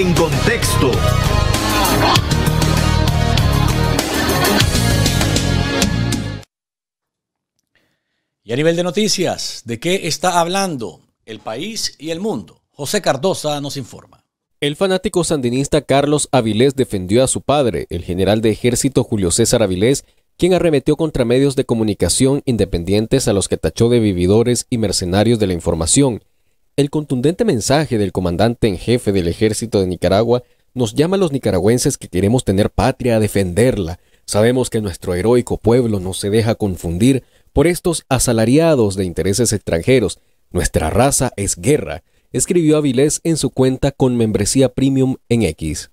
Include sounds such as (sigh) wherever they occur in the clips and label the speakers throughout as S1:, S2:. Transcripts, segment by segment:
S1: en contexto.
S2: Y a nivel de noticias, ¿de qué está hablando el país y el mundo? José Cardosa nos informa.
S3: El fanático sandinista Carlos Avilés defendió a su padre, el general de ejército Julio César Avilés, quien arremetió contra medios de comunicación independientes a los que tachó de vividores y mercenarios de la información, el contundente mensaje del comandante en jefe del ejército de Nicaragua nos llama a los nicaragüenses que queremos tener patria a defenderla. Sabemos que nuestro heroico pueblo no se deja confundir por estos asalariados de intereses extranjeros. Nuestra raza es guerra, escribió Avilés en su cuenta con membresía premium en X.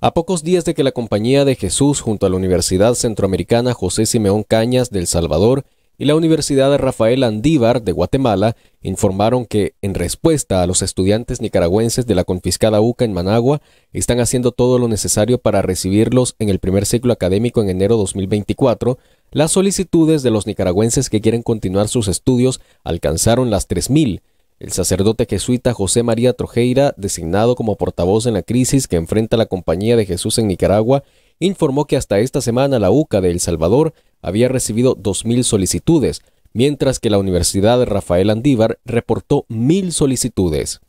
S3: A pocos días de que la Compañía de Jesús junto a la Universidad Centroamericana José Simeón Cañas del Salvador y la Universidad Rafael Andívar de Guatemala informaron que, en respuesta a los estudiantes nicaragüenses de la confiscada UCA en Managua, están haciendo todo lo necesario para recibirlos en el primer ciclo académico en enero 2024. Las solicitudes de los nicaragüenses que quieren continuar sus estudios alcanzaron las 3.000. El sacerdote jesuita José María Trojeira, designado como portavoz en la crisis que enfrenta la Compañía de Jesús en Nicaragua, informó que hasta esta semana la UCA de El Salvador había recibido 2.000 solicitudes, mientras que la Universidad Rafael Andívar reportó 1.000 solicitudes.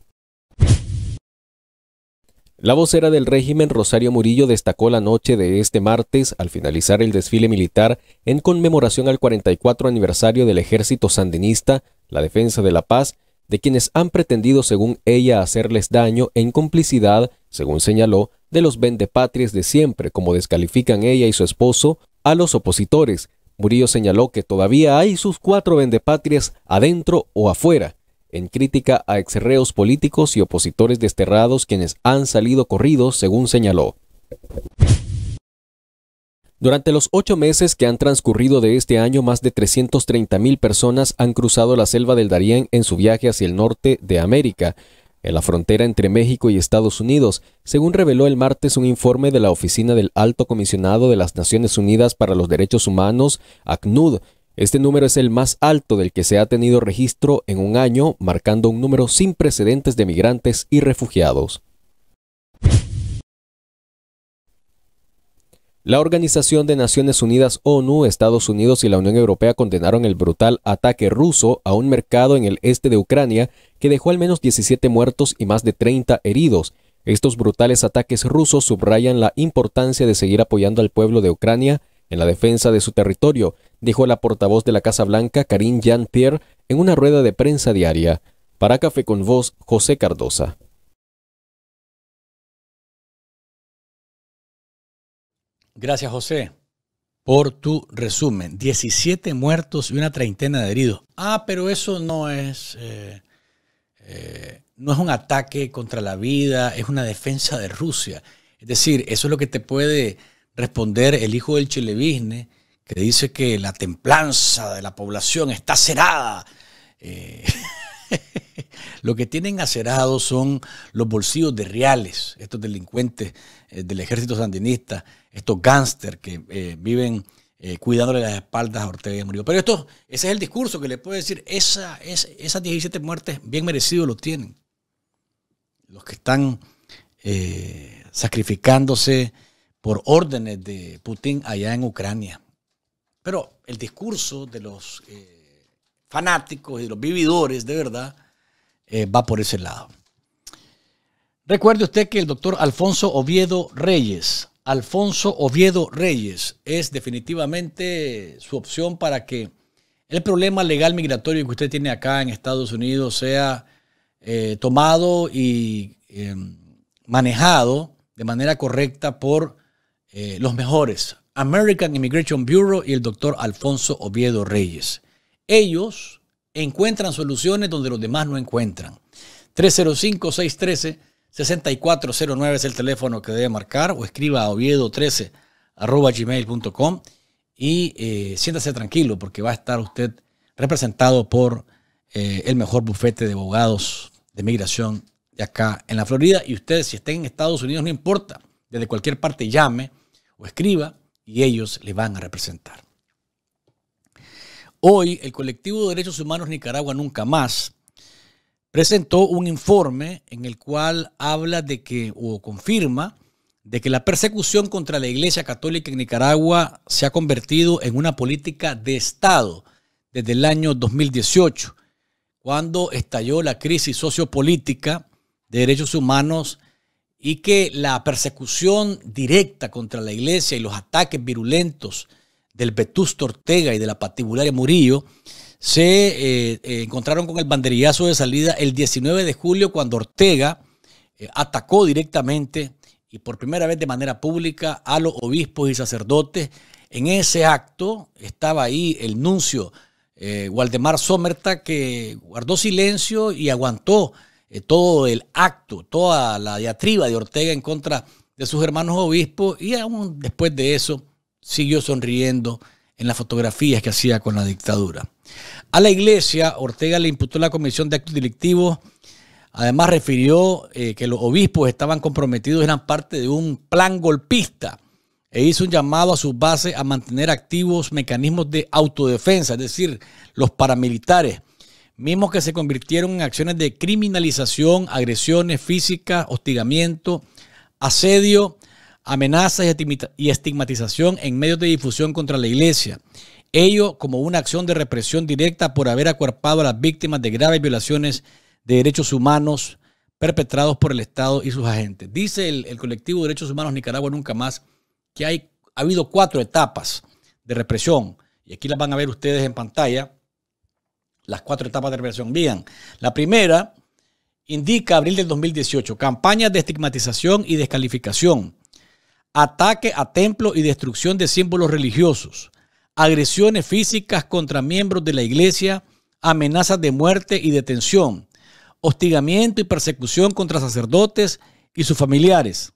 S3: La vocera del régimen Rosario Murillo destacó la noche de este martes, al finalizar el desfile militar en conmemoración al 44 aniversario del ejército sandinista, la defensa de la paz, de quienes han pretendido, según ella, hacerles daño en complicidad, según señaló, de los vendepatrias de siempre, como descalifican ella y su esposo a los opositores. Murillo señaló que todavía hay sus cuatro vendepatrias adentro o afuera, en crítica a exreos políticos y opositores desterrados quienes han salido corridos, según señaló. Durante los ocho meses que han transcurrido de este año, más de 330.000 personas han cruzado la selva del Darién en su viaje hacia el norte de América en la frontera entre México y Estados Unidos, según reveló el martes un informe de la Oficina del Alto Comisionado de las Naciones Unidas para los Derechos Humanos, ACNUD. Este número es el más alto del que se ha tenido registro en un año, marcando un número sin precedentes de migrantes y refugiados. La Organización de Naciones Unidas, ONU, Estados Unidos y la Unión Europea condenaron el brutal ataque ruso a un mercado en el este de Ucrania que dejó al menos 17 muertos y más de 30 heridos. Estos brutales ataques rusos subrayan la importancia de seguir apoyando al pueblo de Ucrania en la defensa de su territorio, dijo la portavoz de la Casa Blanca, Karim Jean-Pierre, en una rueda de prensa diaria. Para Café con vos, José Cardosa. Gracias, José,
S2: por tu resumen. 17 muertos y una treintena de heridos. Ah, pero eso no es, eh, eh, no es un ataque contra la vida, es una defensa de Rusia. Es decir, eso es lo que te puede responder el hijo del chilevisne que dice que la templanza de la población está cerrada. Eh, (laughs) (laughs) lo que tienen acerados son los bolsillos de reales, estos delincuentes eh, del ejército sandinista, estos gángsters que eh, viven eh, cuidándole las espaldas a Ortega y Murillo. Pero esto, ese es el discurso que le puedo decir, esa, es, esas 17 muertes bien merecidos lo tienen. Los que están sacrificándose por órdenes de Putin allá en Ucrania. Pero el discurso de los fanáticos y de los vividores de verdad eh, va por ese lado. Recuerde usted que el doctor Alfonso Oviedo Reyes, Alfonso Oviedo Reyes, es definitivamente su opción para que el problema legal migratorio que usted tiene acá en Estados Unidos sea eh, tomado y em, manejado de manera correcta por eh, los mejores, American Immigration Bureau y el doctor Alfonso Oviedo Reyes. Ellos encuentran soluciones donde los demás no encuentran. 305-613-6409 es el teléfono que debe marcar o escriba a oviedo13 arroba gmail.com y eh, siéntase tranquilo porque va a estar usted representado por eh, el mejor bufete de abogados de migración de acá en la Florida. Y usted, si está en Estados Unidos, no importa, desde cualquier parte llame o escriba y ellos le van a representar. Hoy, el colectivo de derechos humanos Nicaragua Nunca Más presentó un informe en el cual habla de que, o confirma, de que la persecución contra la Iglesia Católica en Nicaragua se ha convertido en una política de Estado desde el año 2018, cuando estalló la crisis sociopolítica de derechos humanos y que la persecución directa contra la Iglesia y los ataques virulentos del Vetusto Ortega y de la patibularia Murillo, se eh, eh, encontraron con el banderillazo de salida el 19 de julio cuando Ortega eh, atacó directamente y por primera vez de manera pública a los obispos y sacerdotes. En ese acto estaba ahí el nuncio Waldemar Somerta que guardó silencio y aguantó todo el acto, toda la diatriba de Ortega en contra de sus hermanos obispos y aún después de eso siguió sonriendo en las fotografías que hacía con la dictadura. A la iglesia, Ortega le imputó la comisión de actos delictivos. Además, refirió eh, que los obispos estaban comprometidos, eran parte de un plan golpista e hizo un llamado a sus bases a mantener activos mecanismos de autodefensa, es decir, los paramilitares, mismos que se convirtieron en acciones de criminalización, agresiones físicas, hostigamiento, asedio amenazas y estigmatización en medios de difusión contra la iglesia. Ello como una acción de represión directa por haber acuerpado a las víctimas de graves violaciones de derechos humanos perpetrados por el Estado y sus agentes. Dice el, colectivo de Derechos Humanos Nicaragua Nunca Más que hay, ha habido cuatro etapas de represión. Y aquí las van a ver ustedes en pantalla. Las cuatro etapas de represión. Bien, la primera indica abril del 2018, campañas de estigmatización y descalificación ataque a templos y destrucción de símbolos religiosos, agresiones físicas contra miembros de la iglesia, amenazas de muerte y detención, hostigamiento y persecución contra sacerdotes y sus familiares,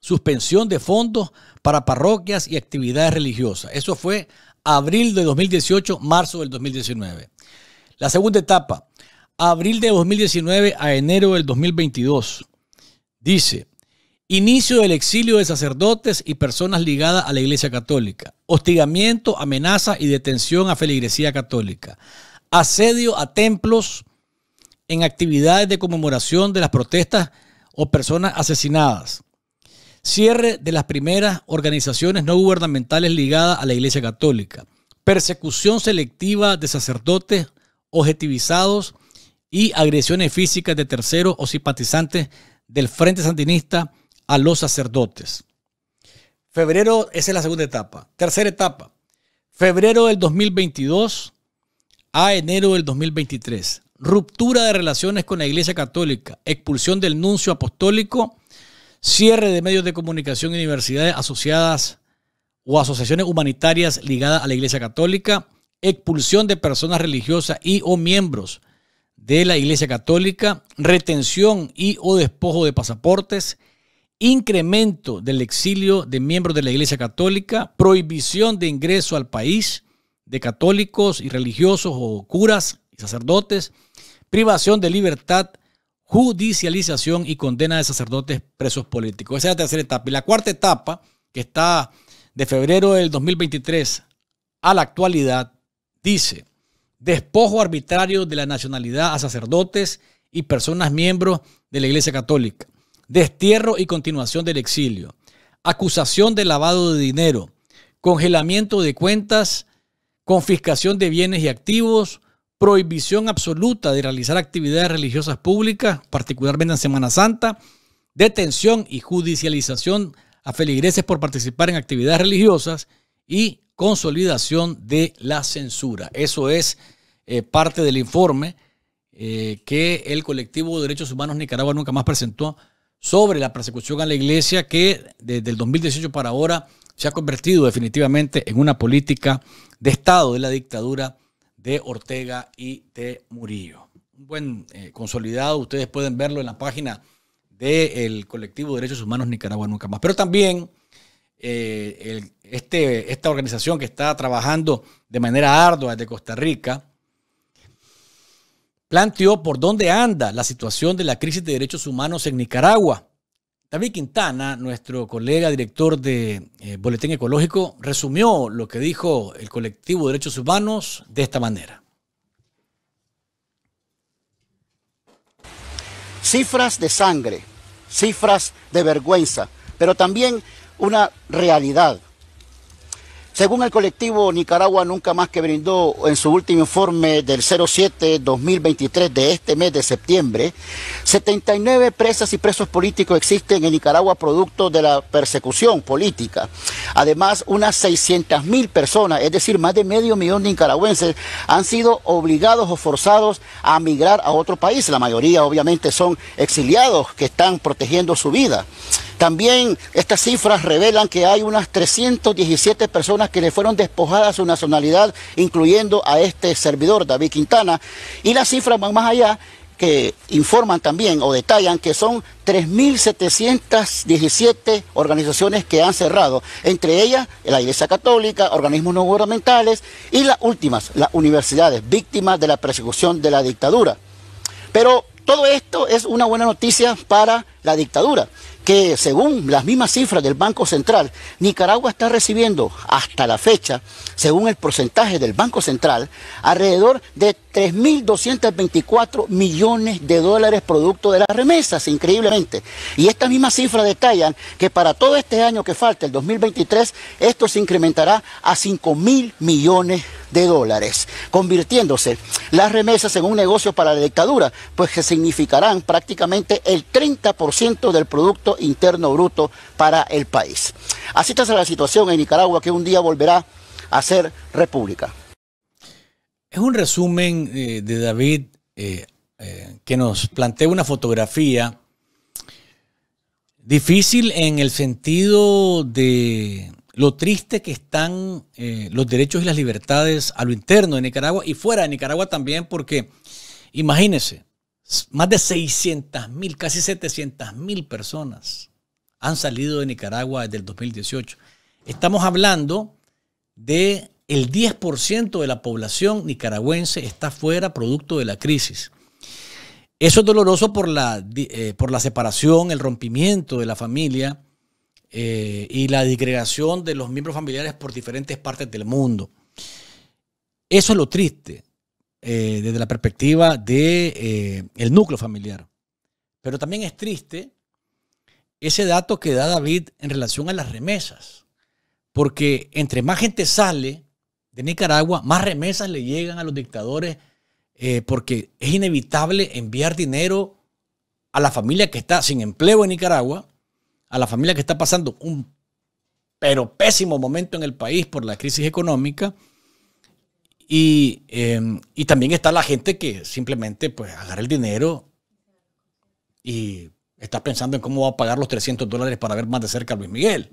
S2: suspensión de fondos para parroquias y actividades religiosas. Eso fue abril de 2018, marzo del 2019. La segunda etapa, abril de 2019 a enero del 2022. Dice, Inicio del exilio de sacerdotes y personas ligadas a la Iglesia Católica. Hostigamiento, amenaza y detención a feligresía católica. Asedio a templos en actividades de conmemoración de las protestas o personas asesinadas. Cierre de las primeras organizaciones no gubernamentales ligadas a la Iglesia Católica. Persecución selectiva de sacerdotes objetivizados y agresiones físicas de terceros o simpatizantes del Frente Sandinista a los sacerdotes. Febrero, esa es la segunda etapa. Tercera etapa, febrero del 2022 a enero del 2023. Ruptura de relaciones con la Iglesia Católica, expulsión del nuncio apostólico, cierre de medios de comunicación y universidades asociadas o asociaciones humanitarias ligadas a la Iglesia Católica, expulsión de personas religiosas y o miembros de la Iglesia Católica, retención y o despojo de pasaportes, incremento del exilio de miembros de la Iglesia Católica, prohibición de ingreso al país de católicos y religiosos o curas y sacerdotes, privación de libertad, judicialización y condena de sacerdotes presos políticos. Esa es la tercera etapa. Y la cuarta etapa, que está de febrero del 2023 a la actualidad, dice, despojo arbitrario de la nacionalidad a sacerdotes y personas miembros de la Iglesia Católica destierro y continuación del exilio, acusación de lavado de dinero, congelamiento de cuentas, confiscación de bienes y activos, prohibición absoluta de realizar actividades religiosas públicas, particularmente en Semana Santa, detención y judicialización a feligreses por participar en actividades religiosas y consolidación de la censura. Eso es eh, parte del informe eh, que el colectivo de derechos humanos Nicaragua nunca más presentó sobre la persecución a la iglesia que desde el 2018 para ahora se ha convertido definitivamente en una política de Estado de la dictadura de Ortega y de Murillo. Un buen eh, consolidado, ustedes pueden verlo en la página del colectivo de derechos humanos Nicaragua Nunca Más. Pero también eh, este, esta organización que está trabajando de manera ardua desde Costa Rica, planteó por dónde anda la situación de la crisis de derechos humanos en Nicaragua. David Quintana, nuestro colega director de eh, Boletín Ecológico, resumió lo que dijo el colectivo de derechos humanos de esta manera.
S4: Cifras de sangre, cifras de vergüenza, pero también una realidad, según el colectivo Nicaragua Nunca Más que brindó en su último informe del 07-2023 de este mes de septiembre, 79 presas y presos políticos existen en Nicaragua producto de la persecución política. Además, unas 600 mil personas, es decir, más de medio millón de nicaragüenses, han sido obligados o forzados a migrar a otro país. La mayoría, obviamente, son exiliados que están protegiendo su vida. También estas cifras revelan que hay unas 317 personas que le fueron despojadas su nacionalidad, incluyendo a este servidor, David Quintana. Y las cifras van más allá que informan también o detallan que son 3.717 organizaciones que han cerrado, entre ellas la Iglesia Católica, organismos no gubernamentales y las últimas, las universidades, víctimas de la persecución de la dictadura. Pero todo esto es una buena noticia para la dictadura que según las mismas cifras del Banco Central, Nicaragua está recibiendo hasta la fecha, según el porcentaje del Banco Central, alrededor de 3.224 millones de dólares producto de las remesas, increíblemente. Y estas mismas cifras detallan que para todo este año que falta, el 2023, esto se incrementará a 5.000 millones de dólares, convirtiéndose las remesas en un negocio para la dictadura, pues que significarán prácticamente el 30% del Producto Interno Bruto para el país. Así está la situación en Nicaragua, que un día volverá a ser república. Es un resumen
S2: eh, de David eh, eh, que nos plantea una fotografía difícil en el sentido de lo triste que están los derechos y las libertades a lo interno de Nicaragua y fuera de Nicaragua también, porque imagínense, más de 600 mil, casi 700 mil personas han salido de Nicaragua desde el 2018. Estamos hablando de el 10% de la población nicaragüense está fuera producto de la crisis. Eso es doloroso por la, eh, por la separación, el rompimiento de la familia eh, y la digregación de los miembros familiares por diferentes partes del mundo. Eso es lo triste eh, desde la perspectiva del de, el núcleo familiar. Pero también es triste ese dato que da David en relación a las remesas. Porque entre más gente sale de Nicaragua, más remesas le llegan a los dictadores eh, porque es inevitable enviar dinero a la familia que está sin empleo en Nicaragua, a la familia que está pasando un pero pésimo momento en el país por la crisis económica. Y, em, también está la gente que simplemente pues agarra el dinero y está pensando en cómo va a pagar los 300 dólares para ver más de cerca a Luis Miguel.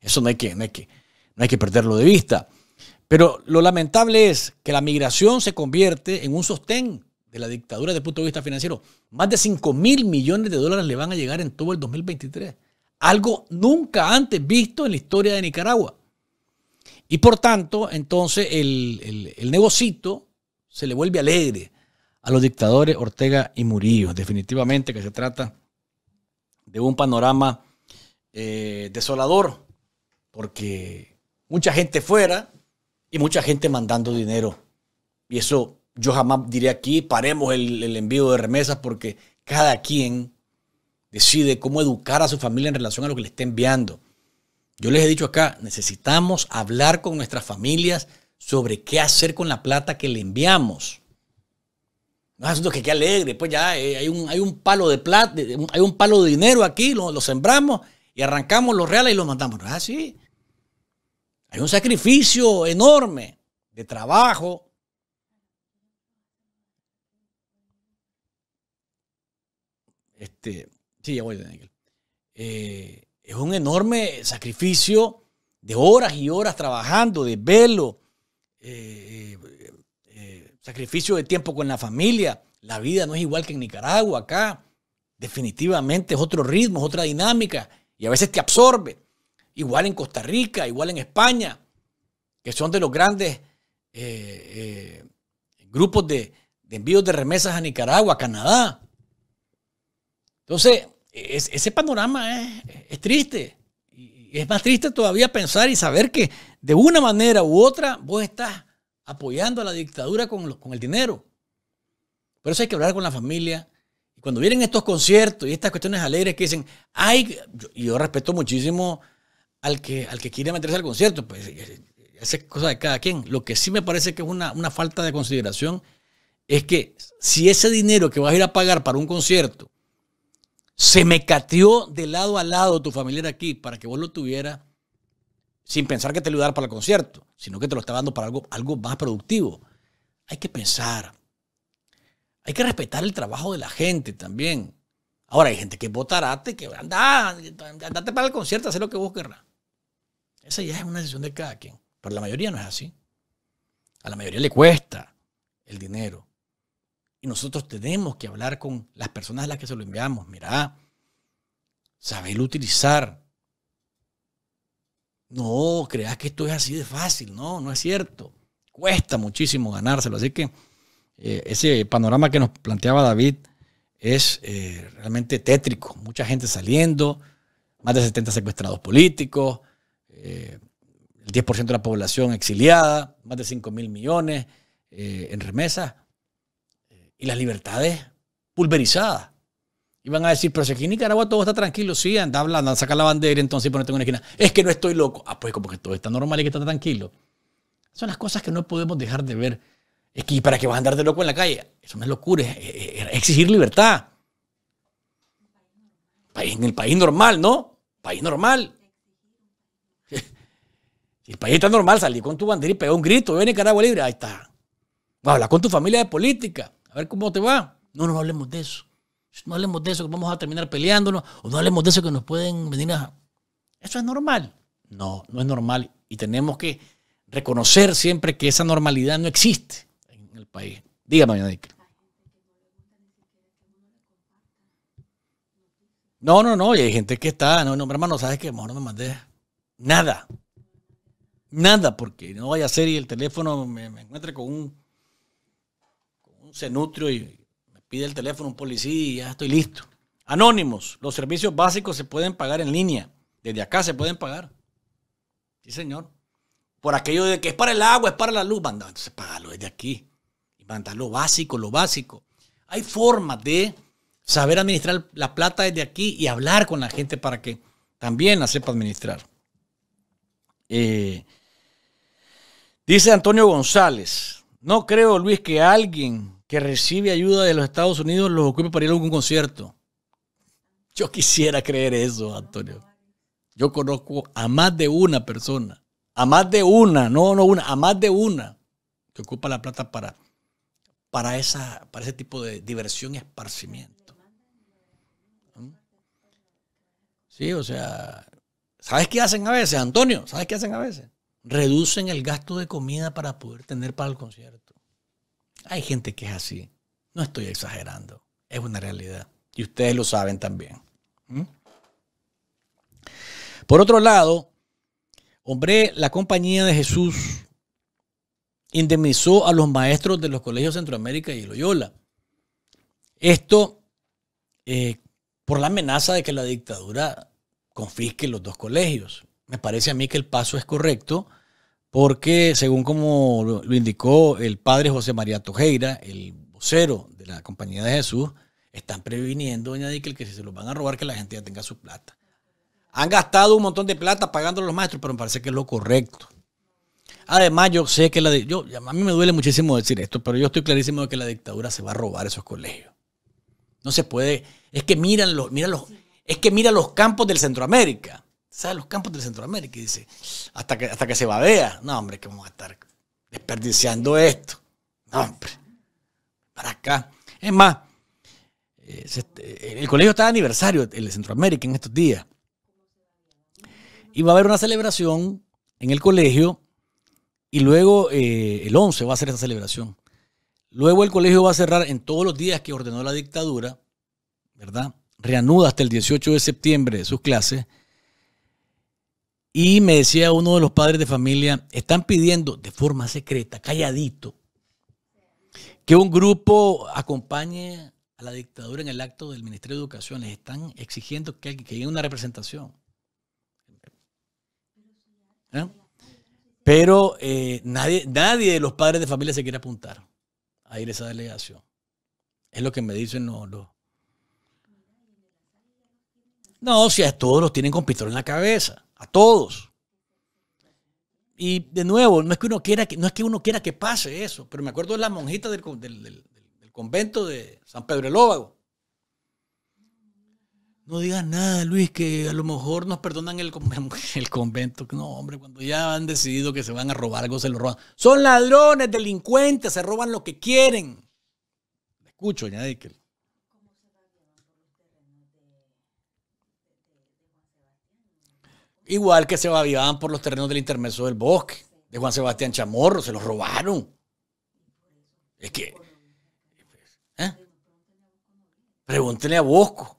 S2: Eso no hay que, no hay que, no hay que perderlo de vista. Pero lo lamentable es que la migración se convierte en un sostén de la dictadura desde el punto de vista financiero. Más de 5 mil millones de dólares le van a llegar en todo el 2023. Algo nunca antes visto en la historia de Nicaragua. Y por tanto, entonces el, el, negocito se le vuelve alegre a los dictadores Ortega y Murillo. Definitivamente que se trata de un panorama eh, desolador, porque mucha gente fuera, y mucha gente mandando dinero. Y eso yo jamás diré aquí, paremos el, envío de remesas porque cada quien decide cómo educar a su familia en relación a lo que le está enviando. Yo les he dicho acá, necesitamos hablar con nuestras familias sobre qué hacer con la plata que le enviamos. No es que qué alegre, pues ya eh, hay un, hay un palo de plata, hay un palo de dinero aquí, lo, lo sembramos y arrancamos los reales y los mandamos. Ah, sí. Hay un sacrificio enorme de trabajo. Este, sí, ya voy, eh, es un enorme sacrificio de horas y horas trabajando, de velo, eh, eh, sacrificio de tiempo con la familia. La vida no es igual que en Nicaragua, acá. Definitivamente es otro ritmo, es otra dinámica y a veces te absorbe igual en Costa Rica, igual en España, que son de los grandes eh, eh, grupos de, envíos de remesas a Nicaragua, a Canadá. Entonces, ese panorama es, triste. Y es más triste todavía pensar y saber que de una manera u otra vos estás apoyando a la dictadura con, el dinero. Por eso hay que hablar con la familia. Y cuando vienen estos conciertos y estas cuestiones alegres que dicen, ay, yo respeto muchísimo al que, al que quiere meterse al concierto. Pues eh, eh, esa es cosa de cada quien. Lo que sí me parece que es una, falta de consideración es que si ese dinero que vas a ir a pagar para un concierto se me cateó de lado a lado tu familiar aquí para que vos lo tuvieras sin pensar que te lo iba a dar para el concierto, sino que te lo está dando para algo, algo más productivo. Hay que pensar. Hay que respetar el trabajo de la gente también. Ahora hay gente que votará que anda, andate para el concierto, hacer lo que vos querrás. Esa ya es una decisión de cada quien. Pero la mayoría no es así. A la mayoría le cuesta el dinero. Y nosotros tenemos que hablar con las personas a las que se lo enviamos. Mirá, saberlo utilizar. No, creas que esto es así de fácil. No, no es cierto. Cuesta muchísimo ganárselo. Así que eh, ese panorama que nos planteaba David es eh, realmente tétrico. Mucha gente saliendo, más de 70 secuestrados políticos, eh, el 10% de la población exiliada, más de 5 mil millones eh, en remesas, eh, y las libertades pulverizadas. Y van a decir, pero si aquí en Nicaragua todo está tranquilo, sí, anda hablando, saca la bandera, entonces ponete en una esquina. Es que no estoy loco. Ah, pues como que todo está normal y que está tranquilo. Son las cosas que no podemos dejar de ver. Es que para qué vas a andar de loco en la calle, eso no es locura, es exigir libertad. En el país normal, ¿no? País normal. El país está normal, salí con tu bandera y pegó un grito, ven Nicaragua libre, ahí está. Habla con tu familia de política, a ver cómo te va. No, no, hablemos de eso. No hablemos de eso, que vamos a terminar peleándonos, o no hablemos de eso que nos pueden venir a... ¿Eso es normal? No, no es normal. Y tenemos que reconocer siempre que esa normalidad no existe en el país. Dígame, doña No, no, no, y hay gente que está, no, no, hermano, sabes que mejor no me mandes nada. Nada, porque no vaya a ser y el teléfono me, encuentre con un, cenutrio y me pide el teléfono un policía y ya estoy listo. Anónimos, los servicios básicos se pueden pagar en línea. Desde acá se pueden pagar. Sí, señor. Por aquello de que es para el agua, es para la luz. Manda, entonces págalo desde aquí. Y manda lo básico, lo básico. Hay formas de saber administrar la plata desde aquí y hablar con la gente para que también la sepa administrar. Eh, Dice Antonio González, no creo, Luis, que alguien que recibe ayuda de los Estados Unidos los ocupe para ir a algún concierto. Yo quisiera creer eso, Antonio. Yo conozco a más de una persona, a más de una, no, no una, a más de una que ocupa la plata para, para, esa, para ese tipo de diversión y esparcimiento. ¿Mm? Sí, o sea, ¿sabes qué hacen a veces, Antonio? ¿Sabes qué hacen a veces? reducen el gasto de comida para poder tener para el concierto. Hay gente que es así. No estoy exagerando. Es una realidad. Y ustedes lo saben también. ¿Mm? Por otro lado, hombre, la compañía de Jesús indemnizó a los maestros de los colegios Centroamérica y Loyola. Esto eh, por la amenaza de que la dictadura confisque los dos colegios me parece a mí que el paso es correcto porque, según como lo indicó el padre José María Tojeira, el vocero de la Compañía de Jesús, están previniendo, doña Díquel, que si se los van a robar, que la gente ya tenga su plata. Han gastado un montón de plata pagando a los maestros, pero me parece que es lo correcto. Además, yo sé que la. Yo, a mí me duele muchísimo decir esto, pero yo estoy clarísimo de que la dictadura se va a robar esos colegios. No se puede. Es que miran los. es que mira los campos del Centroamérica. ¿sabes? Los campos del Centroamérica. Y dice, hasta que, hasta que se babea. No, hombre, que vamos a estar desperdiciando esto. No, hombre. Para acá. Es más, eh, eh, el colegio está de aniversario, el Centroamérica, en estos días. Y va a haber una celebración en el colegio. Y luego eh, el 11 va a ser esa celebración. Luego el colegio va a cerrar en todos los días que ordenó la dictadura, ¿verdad? Reanuda hasta el 18 de septiembre sus clases y me decía uno de los padres de familia, están pidiendo de forma secreta, calladito, que un grupo acompañe a la dictadura en el acto del Ministerio de Educación. Les están exigiendo que, haya una representación. ¿Eh? Pero eh, nadie, nadie de los padres de familia se quiere apuntar a ir a esa delegación. Es lo que me dicen los, no, si a todos los tienen con pistola en la cabeza a todos. Y de nuevo, no es que uno quiera que, no es que, uno quiera que pase eso, pero me acuerdo de la monjita del, convento de San Pedro el Óvago. No digas nada, Luis, que a lo mejor nos perdonan el, (laughs) el convento. No, hombre, cuando ya han decidido que se van a robar algo, se lo roban. Son ladrones, delincuentes, se roban lo que quieren. escucho, añade que Igual que se avivaban por los terrenos del intermeso del bosque, de Juan Sebastián Chamorro, se los robaron. Es que. ¿eh? Pregúntenle a Bosco,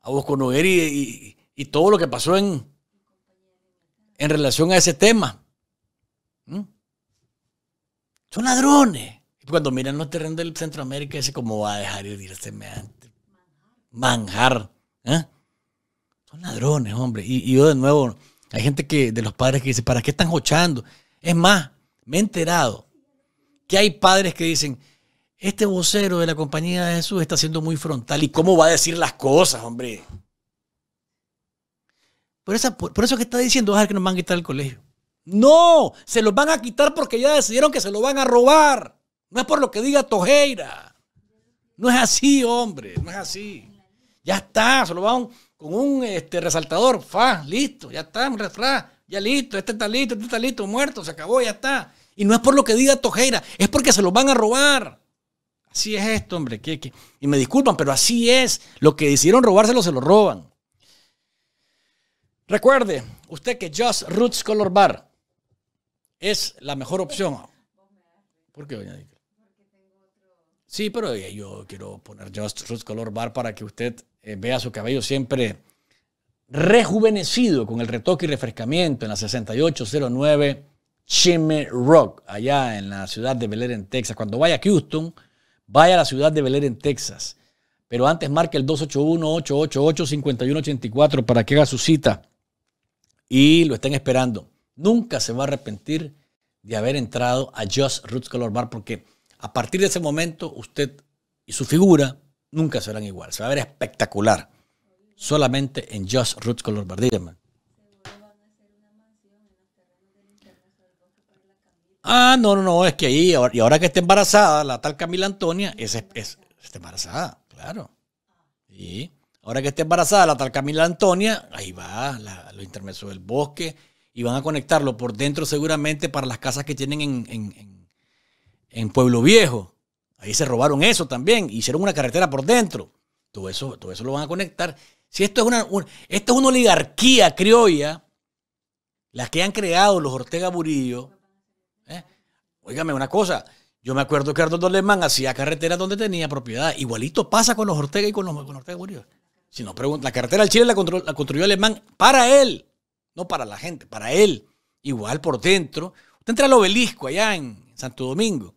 S2: a Bosco Noguer y, y, todo lo que pasó en, en relación a ese tema. ¿Mm? Son ladrones. Y cuando miran los terrenos del Centroamérica, ese como va a dejar ir este manjar. ¿eh? ladrones, hombre. Y, yo de nuevo, hay gente que de los padres que dice, ¿para qué están jochando? Es más, me he enterado que hay padres que dicen, este vocero de la compañía de Jesús está siendo muy frontal y cómo va a decir las cosas, hombre. Por, eso, por, eso que está diciendo, que nos van a quitar el colegio. No, se los van a quitar porque ya decidieron que se lo van a robar. No es por lo que diga Tojeira. No es así, hombre, no es así. Ya está, se lo van, con un este, resaltador, fa, listo, ya está, un ya listo, este está listo, este está listo, muerto, se acabó, ya está. Y no es por lo que diga Tojeira, es porque se lo van a robar. Así es esto, hombre, que, y me disculpan, pero así es. Lo que decidieron robárselo, se lo roban. Recuerde usted que Just Roots Color Bar es la mejor opción. ¿Por qué, doña Sí, pero eh, yo quiero poner Just Roots Color Bar para que usted eh, vea su cabello siempre rejuvenecido con el retoque y refrescamiento en la 6809 Chimney Rock, allá en la ciudad de Bel Air, en Texas. Cuando vaya a Houston, vaya a la ciudad de Bel Air, en Texas. Pero antes marque el 281-888-5184 para que haga su cita y lo estén esperando. Nunca se va a arrepentir de haber entrado a Just Roots Color Bar porque a partir de ese momento usted y su figura nunca serán igual. Se va a ver espectacular. Solamente en Just Roots Color Verdígame. Ah, no, no, no, es que ahí, y ahora que está embarazada, la tal Camila Antonia, está embarazada, claro. Y ahora que esté embarazada, la tal Camila Antonia, ahí va, la, los del bosque, y van a conectarlo por dentro seguramente para las casas que tienen en Pueblo Viejo Ahí se robaron eso también, hicieron una carretera por dentro. Todo eso, todo eso lo van a conectar. Si esto es una, esto es una oligarquía criolla, las que han creado los Ortega Burillo. ¿eh? Óigame una cosa, yo me acuerdo que Arnoldo Alemán hacía carretera donde tenía propiedad. Igualito pasa con los Ortega y con los, Ortega Burillo. Si no pregunta, la carretera del Chile la, construyó, la construyó Alemán para él, no para la gente, para él. Igual por dentro. Usted entra al obelisco allá en Santo Domingo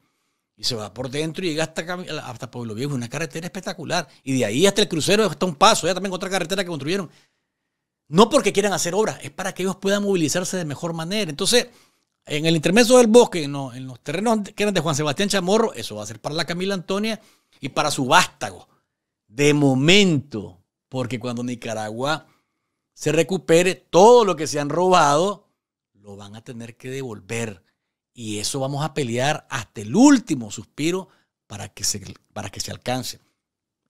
S2: y se va por dentro y llega hasta, Pueblo Viejo, una carretera espectacular. Y de ahí hasta el crucero está un paso, ya también otra carretera que construyeron. No porque quieran hacer obras, es para que ellos puedan movilizarse de mejor manera. Entonces, en el intermedio del bosque, en en los terrenos que eran de Juan Sebastián Chamorro, eso va a ser para la Camila Antonia y para su vástago. De momento, porque cuando Nicaragua se recupere, todo lo que se han robado lo van a tener que devolver. Y eso vamos a pelear hasta el último suspiro para que se, para que se alcance.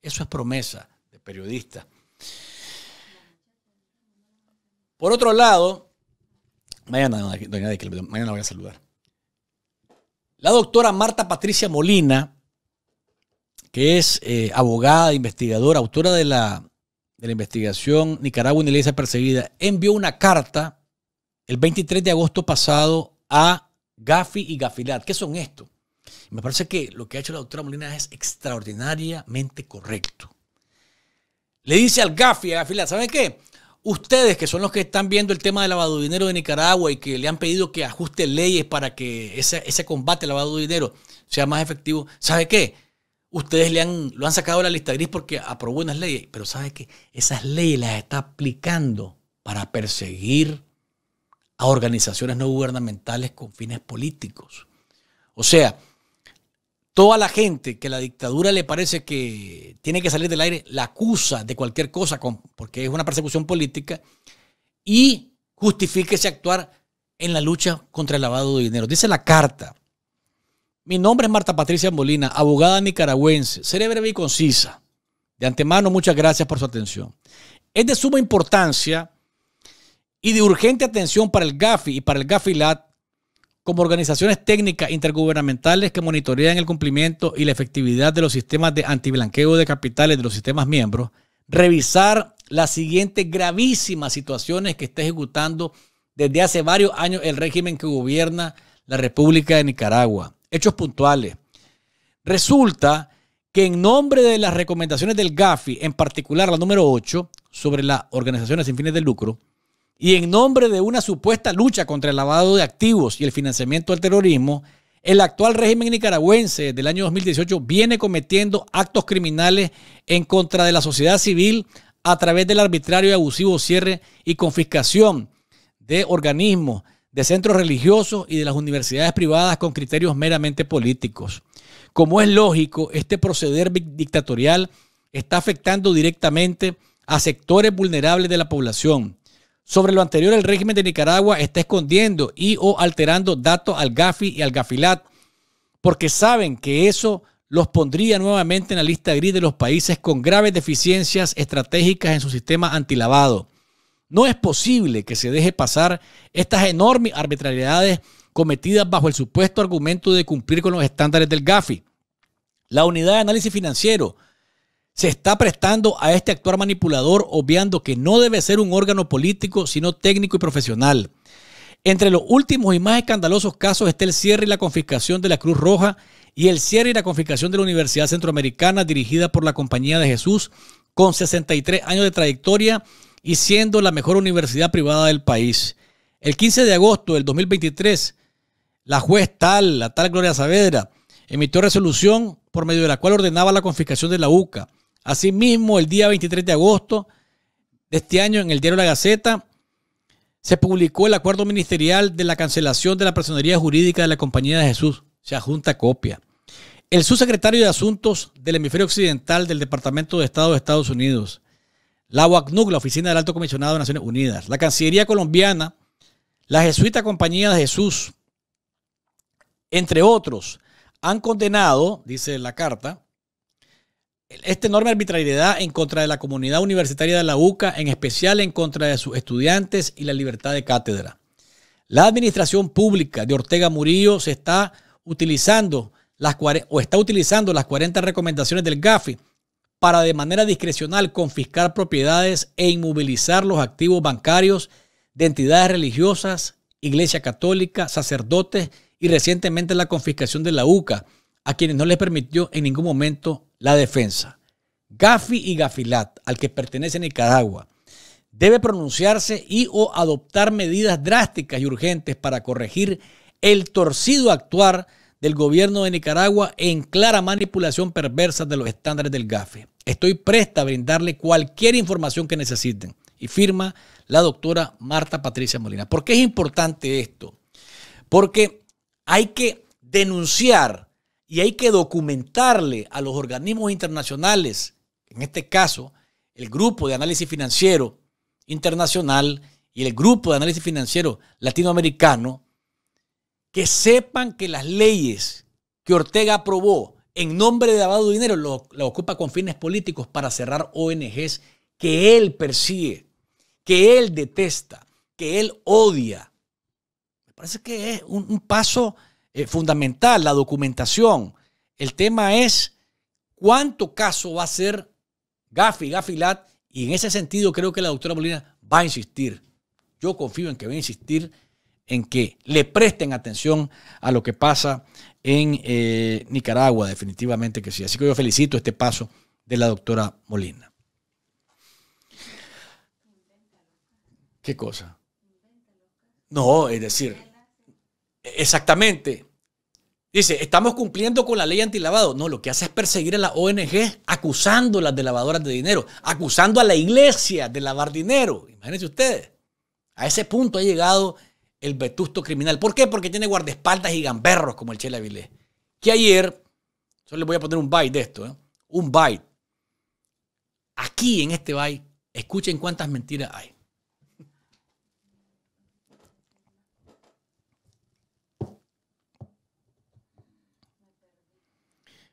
S2: Eso es promesa de periodista. Por otro lado, mañana, doña mañana la voy a saludar. La doctora Marta Patricia Molina, que es eh, abogada, investigadora, autora de la, investigación Nicaragua, la iglesia perseguida, envió una carta el 23 de agosto pasado a Gafi y Gafilat. ¿Qué son esto? Me parece que lo que ha hecho la doctora Molina es extraordinariamente correcto. Le dice al Gafi, a Gafilat, ¿saben qué? Ustedes que son los que están viendo el tema del lavado de dinero de Nicaragua y que le han pedido que ajuste leyes para que ese, combate al lavado de dinero sea más efectivo, ¿sabe qué? Ustedes le han, lo han sacado de la lista gris porque aprobó unas leyes, pero ¿sabe qué? Esas leyes las está aplicando para perseguir a organizaciones no gubernamentales con fines políticos. O sea, toda la gente que la dictadura le parece que tiene que salir del aire, la acusa de cualquier cosa porque es una persecución política y justifíquese actuar en la lucha contra el lavado de dinero. Dice la carta. Mi nombre es Marta Patricia Molina, abogada nicaragüense. Seré breve y concisa. De antemano, muchas gracias por su atención. Es de suma importancia y de urgente atención para el GAFI y para el GAFILAT como organizaciones técnicas intergubernamentales que monitorean el cumplimiento y la efectividad de los sistemas de antiblanqueo de capitales de los sistemas miembros, revisar las siguientes gravísimas situaciones que está ejecutando desde hace varios años el régimen que gobierna la República de Nicaragua. Hechos puntuales. Resulta que en nombre de las recomendaciones del GAFI, en particular la número 8, sobre las organizaciones sin fines de lucro, y en nombre de una supuesta lucha contra el lavado de activos y el financiamiento del terrorismo, el actual régimen nicaragüense del año 2018 viene cometiendo actos criminales en contra de la sociedad civil a través del arbitrario y abusivo cierre y confiscación de organismos, de centros religiosos y de las universidades privadas con criterios meramente políticos. Como es lógico, este proceder dictatorial está afectando directamente a sectores vulnerables de la población, sobre lo anterior, el régimen de Nicaragua está escondiendo y o alterando datos al GAFI y al GAFILAT porque saben que eso los pondría nuevamente en la lista gris de los países con graves deficiencias estratégicas en su sistema antilavado. No es posible que se deje pasar estas enormes arbitrariedades cometidas bajo el supuesto argumento de cumplir con los estándares del GAFI. La unidad de análisis financiero se está prestando a este actuar manipulador, obviando que no debe ser un órgano político, sino técnico y profesional. Entre los últimos y más escandalosos casos está el cierre y la confiscación de la Cruz Roja y el cierre y la confiscación de la Universidad Centroamericana dirigida por la Compañía de Jesús, con 63 años de trayectoria y siendo la mejor universidad privada del país. El 15 de agosto del 2023, la juez tal, la tal Gloria Saavedra, emitió resolución por medio de la cual ordenaba la confiscación de la UCA Asimismo, el día 23 de agosto de este año, en el diario La Gaceta, se publicó el acuerdo ministerial de la cancelación de la personería jurídica de la Compañía de Jesús, se adjunta copia. El subsecretario de Asuntos del Hemisferio Occidental del Departamento de Estado de Estados Unidos, la UACNUC, la Oficina del Alto Comisionado de Naciones Unidas, la Cancillería Colombiana, la Jesuita Compañía de Jesús, entre otros, han condenado, dice la carta, esta enorme arbitrariedad en contra de la comunidad universitaria de la UCA, en especial en contra de sus estudiantes y la libertad de cátedra. La administración pública de Ortega Murillo se está utilizando las, o está utilizando las 40 recomendaciones del GAFI para de manera discrecional confiscar propiedades e inmovilizar los activos bancarios de entidades religiosas, iglesia católica, sacerdotes y recientemente la confiscación de la UCA, a quienes no les permitió en ningún momento la defensa. Gafi y Gafilat, al que pertenece Nicaragua, debe pronunciarse y o adoptar medidas drásticas y urgentes para corregir el torcido actuar del gobierno de Nicaragua en clara manipulación perversa de los estándares del GAFI. Estoy presta a brindarle cualquier información que necesiten. Y firma la doctora Marta Patricia Molina. ¿Por qué es importante esto? Porque hay que denunciar y hay que documentarle a los organismos internacionales, en este caso, el Grupo de Análisis Financiero Internacional y el Grupo de Análisis Financiero Latinoamericano, que sepan que las leyes que Ortega aprobó en nombre de lavado de dinero lo, ocupa con fines políticos para cerrar ONGs que él persigue, que él detesta, que él odia. Me parece que es un, un paso eh, fundamental, la documentación. El tema es cuánto caso va a ser Gafi, Gafilat, y en ese sentido creo que la doctora Molina va a insistir. Yo confío en que va a insistir en que le presten atención a lo que pasa en eh, Nicaragua, definitivamente que sí. Así que yo felicito este paso de la doctora Molina. ¿Qué cosa? No, es decir, Exactamente. Dice, estamos cumpliendo con la ley antilavado. No, lo que hace es perseguir a las ONG acusándolas de lavadoras de dinero, acusando a la iglesia de lavar dinero. Imagínense ustedes. A ese punto ha llegado el vetusto criminal. ¿Por qué? Porque tiene guardaespaldas y gamberros como el Chela Vilés. Que ayer, yo le voy a poner un byte de esto, ¿eh? un byte. Aquí en este byte, escuchen cuántas mentiras hay.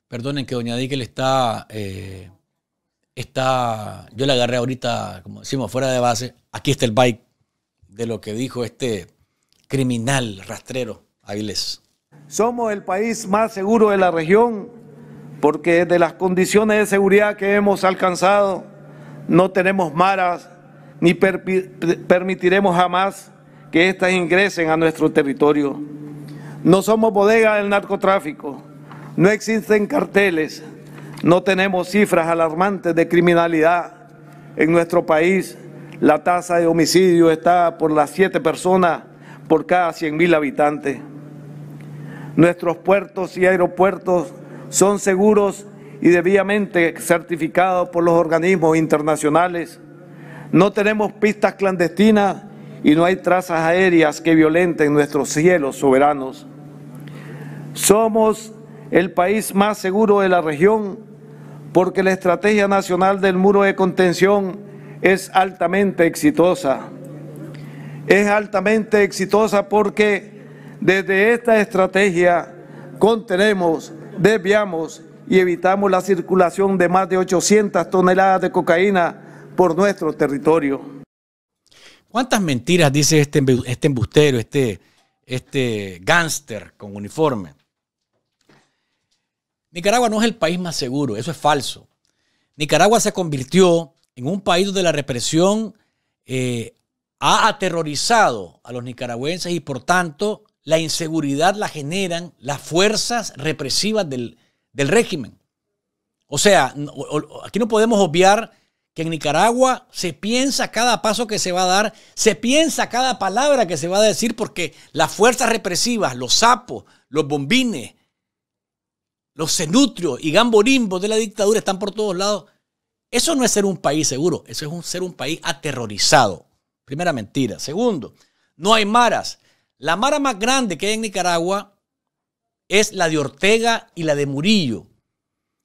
S2: Perdonen que Doña Díquel está, eh, está, yo la agarré ahorita, como decimos, fuera de base. Aquí está el bike de lo que dijo este criminal
S1: rastrero, Avilés. Somos el país más seguro de la región porque de las condiciones de seguridad que hemos alcanzado no tenemos maras ni permitiremos jamás que éstas ingresen a nuestro territorio. No somos bodega del narcotráfico no existen carteles, no tenemos cifras alarmantes de criminalidad en nuestro país. La tasa de homicidio está por las siete personas por cada 100.000 mil habitantes. Nuestros puertos y aeropuertos son seguros y debidamente certificados por los organismos internacionales. No tenemos pistas clandestinas y no hay trazas aéreas que violenten nuestros cielos soberanos. Somos el país más seguro de la región, porque la estrategia nacional del muro de contención es altamente exitosa. Es altamente exitosa porque desde esta estrategia contenemos, desviamos y evitamos la circulación de más de 800 toneladas de cocaína por nuestro territorio.
S2: ¿Cuántas mentiras dice este, este embustero, este, este gángster con uniforme? Nicaragua no es el país más seguro, eso es falso. Nicaragua se convirtió en un país donde la represión eh, ha aterrorizado a los nicaragüenses y por tanto la inseguridad la generan las fuerzas represivas del, del régimen. O sea, aquí no podemos obviar que en Nicaragua se piensa cada paso que se va a dar, se piensa cada palabra que se va a decir, porque las fuerzas represivas, los sapos, los bombines, los cenutrios y gamborimbos de la dictadura están por todos lados. Eso no es ser un país seguro, eso es ser un país aterrorizado. Primera mentira. Segundo, no hay maras. La mara más grande que hay en Nicaragua es la de Ortega y la de Murillo.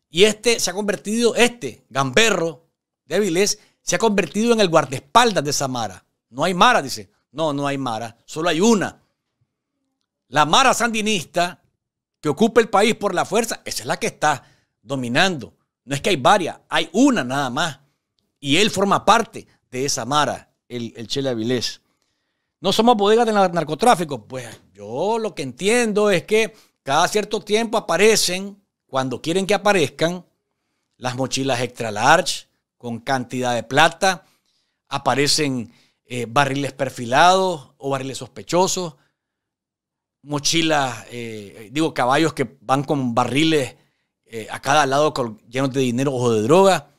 S2: Y este se ha convertido, este, Gamberro, débiles, se ha convertido en el guardaespaldas de esa mara. No hay mara, dice. No, no hay mara, solo hay una. La mara sandinista que ocupe el país por la fuerza, esa es la que está dominando. No es que hay varias, hay una nada más. Y él forma parte de esa mara, el, el Chele Avilés. No somos bodegas de narcotráfico. Pues yo lo que entiendo es que cada cierto tiempo aparecen, cuando quieren que aparezcan, las mochilas extra large con cantidad de plata, aparecen eh, barriles perfilados o barriles sospechosos, mochilas, eh, digo, caballos que van con barriles eh, a cada lado con, llenos de dinero o de droga.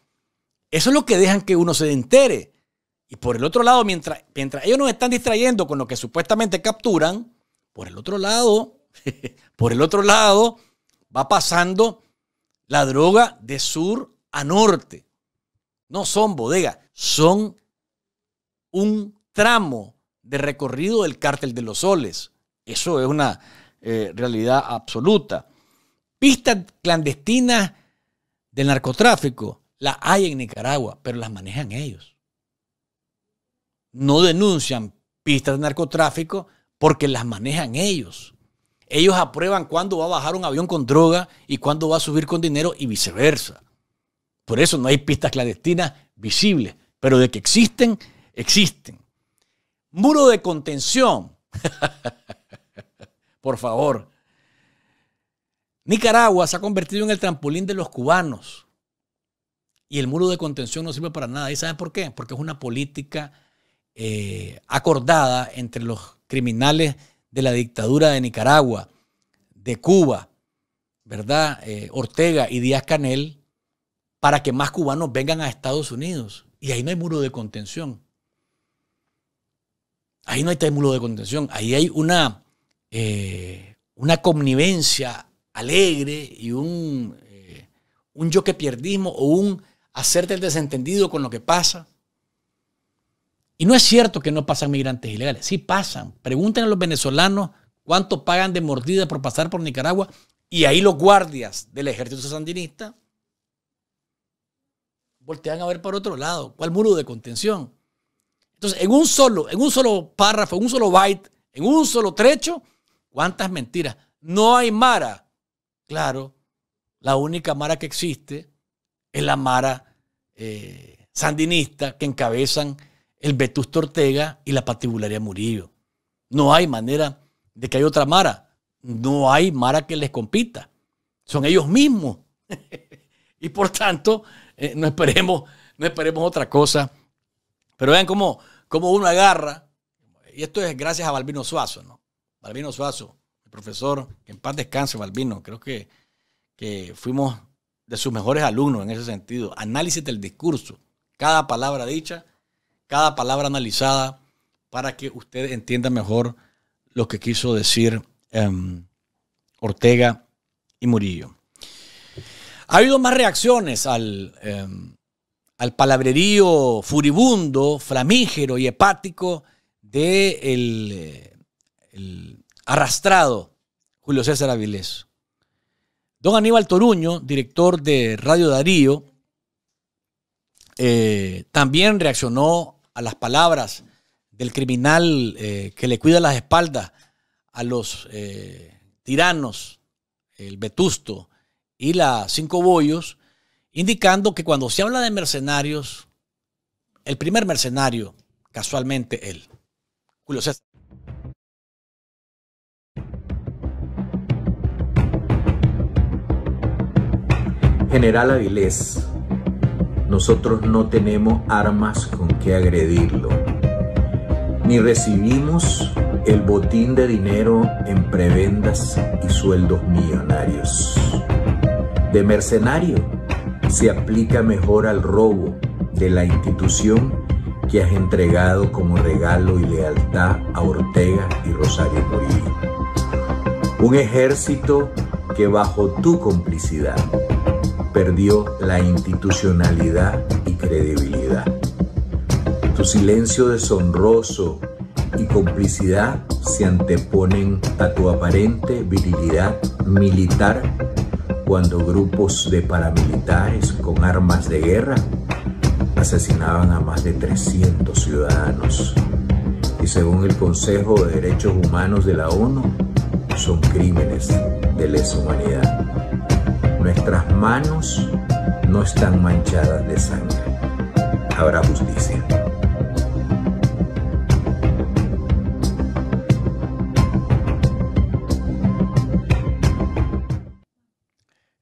S2: Eso es lo que dejan que uno se entere. Y por el otro lado, mientras, mientras ellos nos están distrayendo con lo que supuestamente capturan, por el otro lado, (laughs) por el otro lado, va pasando la droga de sur a norte. No son bodegas, son un tramo de recorrido del cártel de los soles. Eso es una eh, realidad absoluta. Pistas clandestinas del narcotráfico las hay en Nicaragua, pero las manejan ellos. No denuncian pistas de narcotráfico porque las manejan ellos. Ellos aprueban cuándo va a bajar un avión con droga y cuándo va a subir con dinero y viceversa. Por eso no hay pistas clandestinas visibles, pero de que existen, existen. Muro de contención. (laughs) Por favor. Nicaragua se ha convertido en el trampolín de los cubanos. Y el muro de contención no sirve para nada. ¿Y saben por qué? Porque es una política eh, acordada entre los criminales de la dictadura de Nicaragua, de Cuba, ¿verdad? Eh, Ortega y Díaz Canel, para que más cubanos vengan a Estados Unidos. Y ahí no hay muro de contención. Ahí no hay muro de contención. Ahí hay una eh, una connivencia alegre y un, eh, un yo que pierdismo o un hacerte el desentendido con lo que pasa. Y no es cierto que no pasan migrantes ilegales, sí pasan. Pregunten a los venezolanos cuánto pagan de mordida por pasar por Nicaragua y ahí los guardias del ejército sandinista voltean a ver por otro lado, cuál muro de contención. Entonces, en un solo, en un solo párrafo, en un solo byte, en un solo trecho, ¿Cuántas mentiras? No hay Mara. Claro, la única Mara que existe es la Mara eh, sandinista que encabezan el Vetusto Ortega y la patibularia Murillo. No hay manera de que haya otra Mara. No hay Mara que les compita. Son ellos mismos. (laughs) y por tanto, eh, no, esperemos, no esperemos otra cosa. Pero vean cómo, cómo uno agarra, y esto es gracias a Balbino Suazo, ¿no? Balbino Suazo, el profesor, que en paz descanse, Balbino. Creo que, fuimos de sus mejores alumnos en ese sentido. Análisis del discurso, cada palabra dicha, cada palabra analizada, para que usted entienda mejor lo que quiso decir em, Ortega y Murillo. Ha habido más reacciones al, em, palabrerío furibundo, flamígero y hepático del el el arrastrado Julio César Avilés. Don Aníbal Toruño, director de Radio Darío, eh, también reaccionó a las palabras del criminal eh, que le cuida las espaldas a los eh, tiranos, el Vetusto y la Cinco Bollos, indicando que cuando se habla de mercenarios, el primer mercenario, casualmente él, Julio César.
S5: General Avilés, nosotros no tenemos armas con que agredirlo, ni recibimos el botín de dinero en prebendas y sueldos millonarios. De mercenario se aplica mejor al robo de la institución que has entregado como regalo y lealtad a Ortega y Rosario Murillo. Un ejército que bajo tu complicidad perdió la institucionalidad y credibilidad. Tu silencio deshonroso y complicidad se anteponen a tu aparente virilidad militar cuando grupos de paramilitares con armas de guerra asesinaban a más de 300 ciudadanos. Y según el Consejo de Derechos Humanos de la ONU, son crímenes de lesa humanidad. Nuestras manos no están manchadas de sangre. Habrá justicia.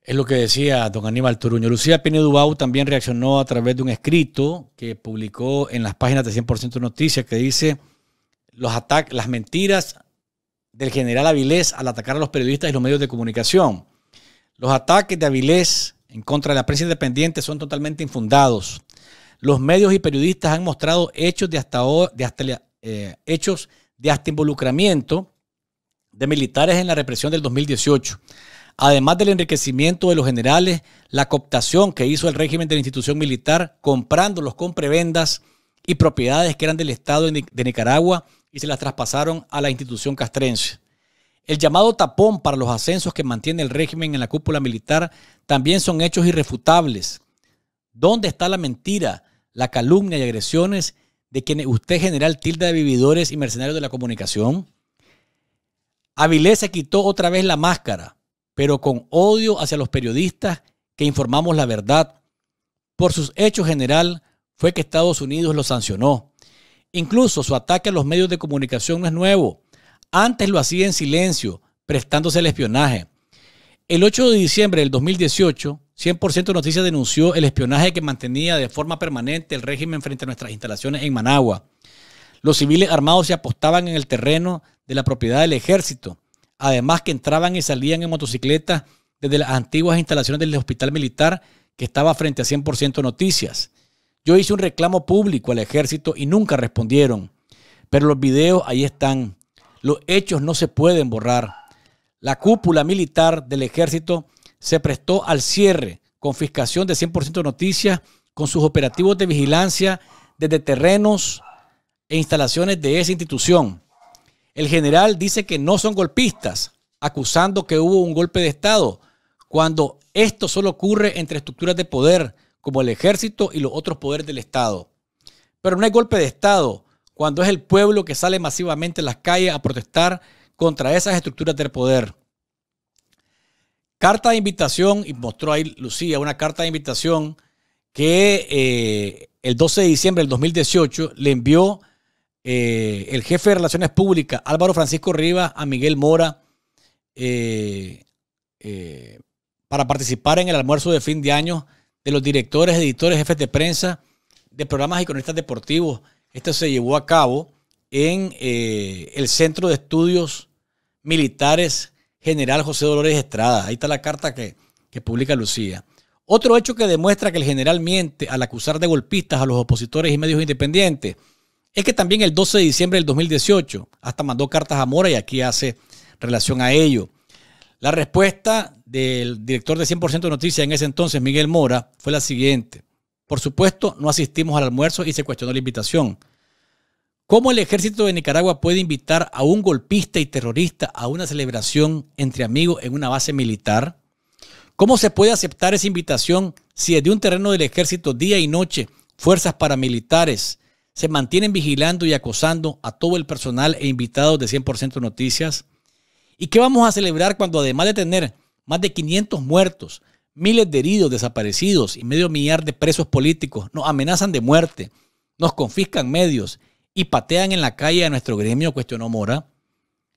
S2: Es lo que decía don Aníbal Turuño. Lucía Pinedo Bau también reaccionó a través de un escrito que publicó en las páginas de 100% Noticias que dice los ataques, las mentiras del general Avilés al atacar a los periodistas y los medios de comunicación. Los ataques de Avilés en contra de la prensa independiente son totalmente infundados. Los medios y periodistas han mostrado hechos de hasta, eh, hechos de hasta involucramiento de militares en la represión del 2018. Además del enriquecimiento de los generales, la cooptación que hizo el régimen de la institución militar comprando los prebendas y propiedades que eran del Estado de Nicaragua y se las traspasaron a la institución castrense. El llamado tapón para los ascensos que mantiene el régimen en la cúpula militar también son hechos irrefutables. ¿Dónde está la mentira, la calumnia y agresiones de quien usted, general, tilda de vividores y mercenarios de la comunicación? Avilés se quitó otra vez la máscara, pero con odio hacia los periodistas que informamos la verdad. Por sus hechos, general, fue que Estados Unidos lo sancionó. Incluso su ataque a los medios de comunicación no es nuevo. Antes lo hacía en silencio, prestándose al espionaje. El 8 de diciembre del 2018, 100% Noticias denunció el espionaje que mantenía de forma permanente el régimen frente a nuestras instalaciones en Managua. Los civiles armados se apostaban en el terreno de la propiedad del ejército, además que entraban y salían en motocicletas desde las antiguas instalaciones del hospital militar que estaba frente a 100% Noticias. Yo hice un reclamo público al ejército y nunca respondieron, pero los videos ahí están. Los hechos no se pueden borrar. La cúpula militar del ejército se prestó al cierre, confiscación de 100% noticias, con sus operativos de vigilancia desde terrenos e instalaciones de esa institución. El general dice que no son golpistas, acusando que hubo un golpe de Estado, cuando esto solo ocurre entre estructuras de poder, como el ejército y los otros poderes del Estado. Pero no hay golpe de Estado, cuando es el pueblo que sale masivamente a las calles a protestar contra esas estructuras del poder. Carta de invitación, y mostró ahí Lucía una carta de invitación que eh, el 12 de diciembre del 2018 le envió eh, el jefe de Relaciones Públicas, Álvaro Francisco Rivas, a Miguel Mora, eh, para participar en el almuerzo de fin de año de los directores, editores, jefes de prensa de programas y cronistas deportivos esto se llevó a cabo en eh, el Centro de Estudios Militares General José Dolores Estrada. Ahí está la carta que, que publica Lucía. Otro hecho que demuestra que el general miente al acusar de golpistas a los opositores y medios independientes es que también el 12 de diciembre del 2018 hasta mandó cartas a Mora y aquí hace relación a ello. La respuesta del director de 100% de Noticias en ese entonces, Miguel Mora, fue la siguiente. Por supuesto, no asistimos al almuerzo y se cuestionó la invitación. ¿Cómo el ejército de Nicaragua puede invitar a un golpista y terrorista a una celebración entre amigos en una base militar? ¿Cómo se puede aceptar esa invitación si desde un terreno del ejército día y noche fuerzas paramilitares se mantienen vigilando y acosando a todo el personal e invitados de 100% Noticias? ¿Y qué vamos a celebrar cuando además de tener más de 500 muertos, miles de heridos, desaparecidos y medio millar de presos políticos, nos amenazan de muerte, nos confiscan medios y patean en la calle a nuestro gremio, cuestionó Mora.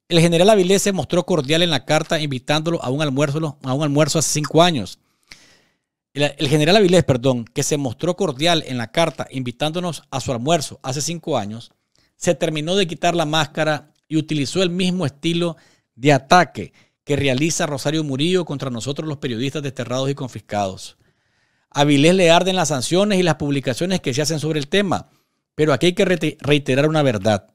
S2: El general Avilés se mostró cordial en la carta invitándolo a un almuerzo, a un almuerzo hace cinco años. El, el general Avilés, perdón, que se mostró cordial en la carta invitándonos a su almuerzo hace cinco años, se terminó de quitar la máscara y utilizó el mismo estilo de ataque que realiza Rosario Murillo contra nosotros los periodistas desterrados y confiscados. A Vilés le arden las sanciones y las publicaciones que se hacen sobre el tema, pero aquí hay que reiterar una verdad.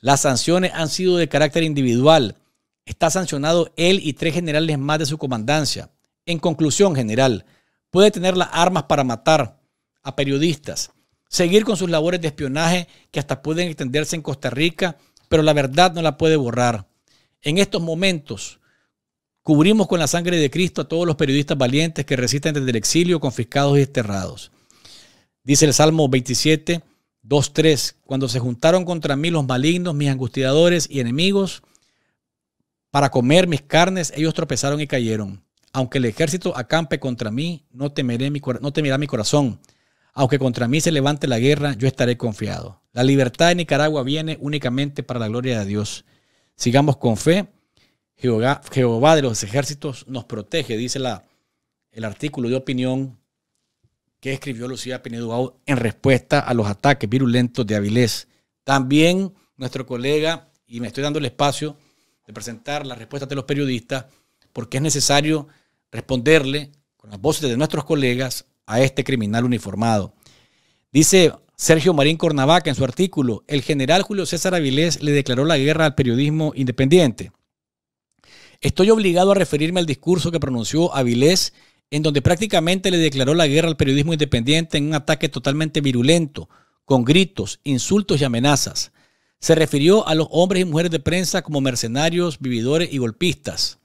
S2: Las sanciones han sido de carácter individual. Está sancionado él y tres generales más de su comandancia. En conclusión, general, puede tener las armas para matar a periodistas, seguir con sus labores de espionaje que hasta pueden extenderse en Costa Rica, pero la verdad no la puede borrar. En estos momentos, Cubrimos con la sangre de Cristo a todos los periodistas valientes que resisten desde el exilio, confiscados y desterrados. Dice el Salmo 27, 2, 3. Cuando se juntaron contra mí los malignos, mis angustiadores y enemigos, para comer mis carnes, ellos tropezaron y cayeron. Aunque el ejército acampe contra mí, no, temeré mi, no temerá mi corazón. Aunque contra mí se levante la guerra, yo estaré confiado. La libertad de Nicaragua viene únicamente para la gloria de Dios. Sigamos con fe Jehová, de los ejércitos nos protege, dice la, el artículo de opinión que escribió Lucía Pinedo en respuesta a los ataques virulentos de Avilés. También nuestro colega, y me estoy dando el espacio de presentar las respuestas de los periodistas, porque es necesario responderle con las voces de nuestros colegas a este criminal uniformado. Dice Sergio Marín Cornavaca en su artículo, el general Julio César Avilés le declaró la guerra al periodismo independiente. Estoy obligado a referirme al discurso que pronunció Avilés, en donde prácticamente le declaró la guerra al periodismo independiente en un ataque totalmente virulento, con gritos, insultos y amenazas. Se refirió a los hombres y mujeres de prensa como mercenarios, vividores y golpistas.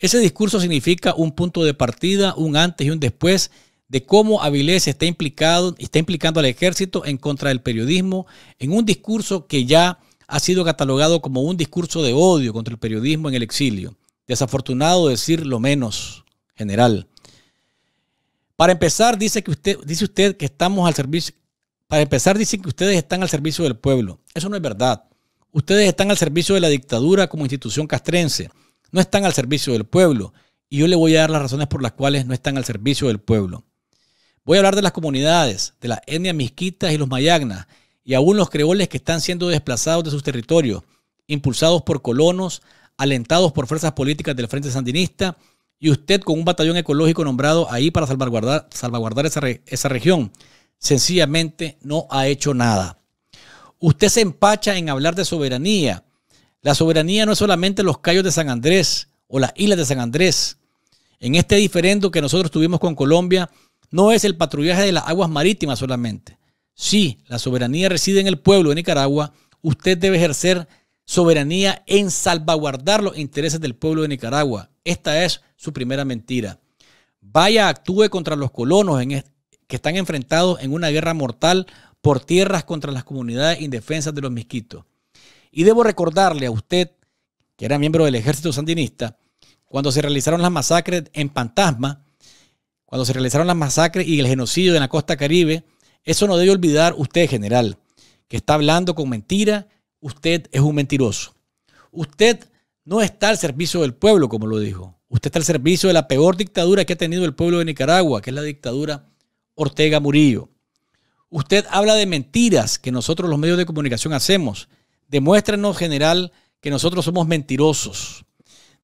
S2: Ese discurso significa un punto de partida, un antes y un después de cómo Avilés está implicado, está implicando al ejército en contra del periodismo en un discurso que ya ha sido catalogado como un discurso de odio contra el periodismo en el exilio. Desafortunado decir lo menos, general. Para empezar, dice que usted, dice usted que estamos al servicio. Para empezar, dicen que ustedes están al servicio del pueblo. Eso no es verdad. Ustedes están al servicio de la dictadura como institución castrense. No están al servicio del pueblo. Y yo le voy a dar las razones por las cuales no están al servicio del pueblo. Voy a hablar de las comunidades, de las etnias misquitas y los mayagnas, y aún los creoles que están siendo desplazados de sus territorios, impulsados por colonos alentados por fuerzas políticas del Frente Sandinista, y usted con un batallón ecológico nombrado ahí para salvaguardar, salvaguardar esa, región, sencillamente no ha hecho nada. Usted se empacha en hablar de soberanía. La soberanía no es solamente los callos de San Andrés o las islas de San Andrés. En este diferendo que nosotros tuvimos con Colombia, no es el patrullaje de las aguas marítimas solamente. Si la soberanía reside en el pueblo de Nicaragua, usted debe ejercer soberanía en salvaguardar los intereses del pueblo de Nicaragua. Esta es su primera mentira. Vaya, actúe contra los colonos en que están enfrentados en una guerra mortal por tierras contra las comunidades indefensas de los misquitos. Y debo recordarle a usted, que era miembro del ejército sandinista, cuando se realizaron las masacres en Pantasma, cuando se realizaron las masacres y el genocidio en la costa caribe, eso no debe olvidar usted, general, que está hablando con mentira, usted es un mentiroso. Usted no está al servicio del pueblo, como lo dijo. Usted está al servicio de la peor dictadura que ha tenido el pueblo de Nicaragua, que es la dictadura Ortega Murillo. Usted habla de mentiras que nosotros los medios de comunicación hacemos. Demuéstrenos, general, que nosotros somos mentirosos.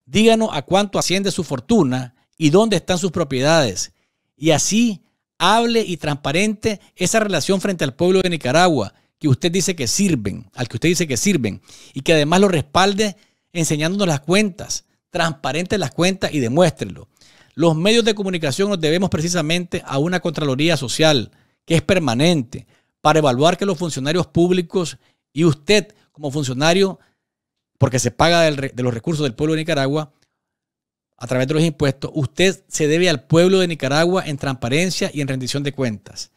S2: Díganos a cuánto asciende su fortuna y dónde están sus propiedades. Y así hable y transparente esa relación frente al pueblo de Nicaragua que usted dice que sirven, al que usted dice que sirven, y que además lo respalde enseñándonos las cuentas, transparente las cuentas y demuéstrenlo. Los medios de comunicación nos debemos precisamente a una Contraloría Social que es permanente para evaluar que los funcionarios públicos y usted como funcionario, porque se paga de los recursos del pueblo de Nicaragua a través de los impuestos, usted se debe al pueblo de Nicaragua en transparencia y en rendición de cuentas.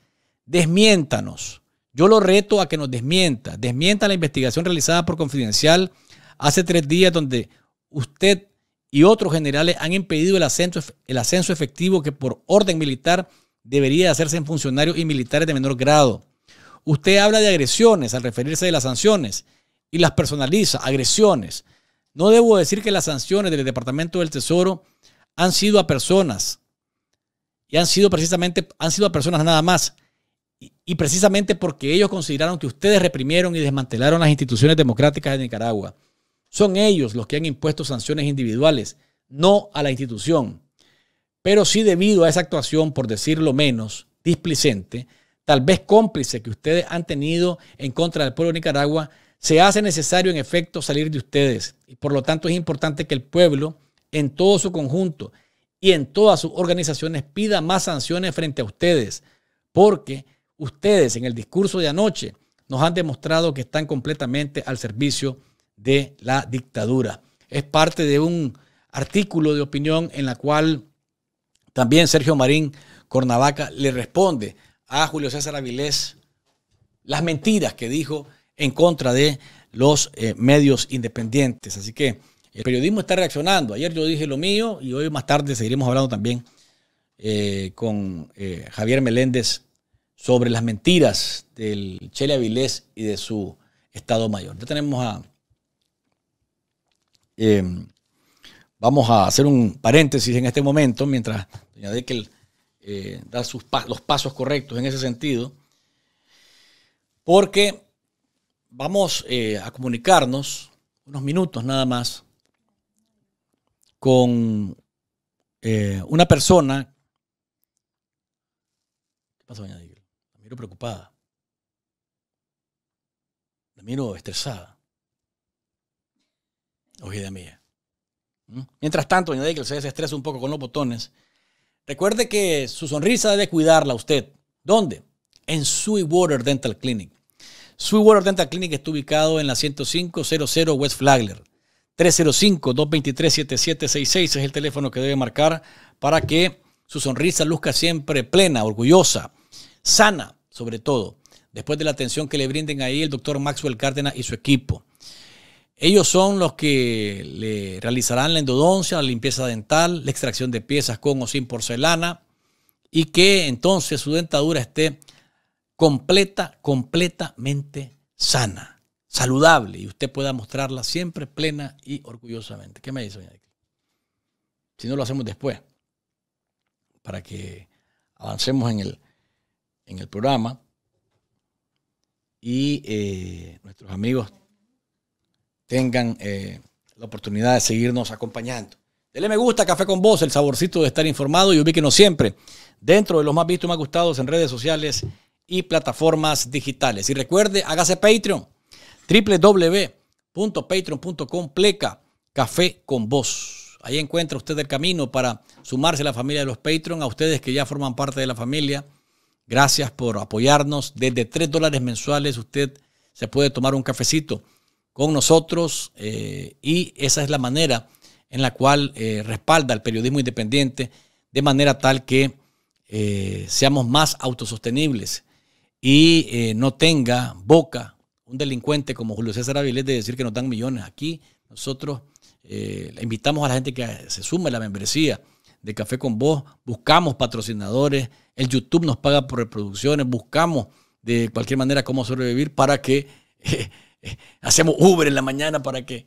S2: Desmiéntanos yo lo reto a que nos desmienta, desmienta la investigación realizada por Confidencial hace tres días donde usted y otros generales han impedido el ascenso, efectivo que por orden militar debería hacerse en funcionarios y militares de menor grado. Usted habla de agresiones al referirse de las sanciones y las personaliza, agresiones. No debo decir que las sanciones del Departamento del Tesoro han sido a personas y han sido precisamente, han sido a personas nada más y precisamente porque ellos consideraron que ustedes reprimieron y desmantelaron las instituciones democráticas de Nicaragua. Son ellos los que han impuesto sanciones individuales, no a la institución. Pero sí debido a esa actuación, por decirlo menos, displicente, tal vez cómplice que ustedes han tenido en contra del pueblo de Nicaragua, se hace necesario en efecto salir de ustedes. Y por lo tanto es importante que el pueblo, en todo su conjunto y en todas sus organizaciones, pida más sanciones frente a ustedes, porque ustedes en el discurso de anoche nos han demostrado que están completamente al servicio de la dictadura. Es parte de un artículo de opinión en la cual también Sergio Marín Cornavaca le responde a Julio César Avilés las mentiras que dijo en contra de los eh, medios independientes. Así que el periodismo está reaccionando. Ayer yo dije lo mío y hoy más tarde seguiremos hablando también eh, con eh, Javier Meléndez sobre las mentiras del Chele Avilés y de su Estado Mayor. Ya tenemos a... Eh, vamos a hacer un paréntesis en este momento, mientras doña Dekel eh, da sus los pasos correctos en ese sentido, porque vamos eh, a comunicarnos unos minutos nada más con una persona. ¿Qué pasa, doña Dekel? miro preocupada. La miro estresada. Ojida mía. ¿Mm? Mientras tanto, añade que usted se estresa un poco con los botones. Recuerde que su sonrisa debe cuidarla usted. ¿Dónde? En Sweetwater Dental Clinic. Sweetwater Dental Clinic está ubicado en la 10500 West Flagler. 305-223-7766 es el teléfono que debe marcar para que su sonrisa luzca siempre plena, orgullosa, sana sobre todo, después de la atención que le brinden ahí el doctor Maxwell Cárdenas y su equipo. Ellos son los que le realizarán la endodoncia, la limpieza dental, la extracción de piezas con o sin porcelana y que entonces su dentadura esté completa, completamente sana, saludable y usted pueda mostrarla siempre plena y orgullosamente. ¿Qué me dice, señor? Si no lo hacemos después, para que avancemos en el, en el programa. Y eh, nuestros amigos tengan eh, la oportunidad de seguirnos acompañando. Dele me gusta, Café con Vos, el saborcito de estar informado y ubíquenos siempre dentro de los más vistos y más gustados en redes sociales y plataformas digitales. Y recuerde, hágase Patreon, www.patreon.com pleca Café con Vos. Ahí encuentra usted el camino para sumarse a la familia de los Patreon, a ustedes que ya forman parte de la familia Gracias por apoyarnos. Desde tres dólares mensuales usted se puede tomar un cafecito con nosotros eh, y esa es la manera en la cual eh, respalda el periodismo independiente de manera tal que eh, seamos más autosostenibles y no tenga boca un delincuente como Julio César Avilés de decir que nos dan millones. Aquí nosotros invitamos a la gente que se sume a la membresía de Café con Vos, buscamos patrocinadores, el YouTube nos paga por reproducciones, buscamos de cualquier manera cómo sobrevivir para que (laughs) eh, hacemos Uber en la mañana para que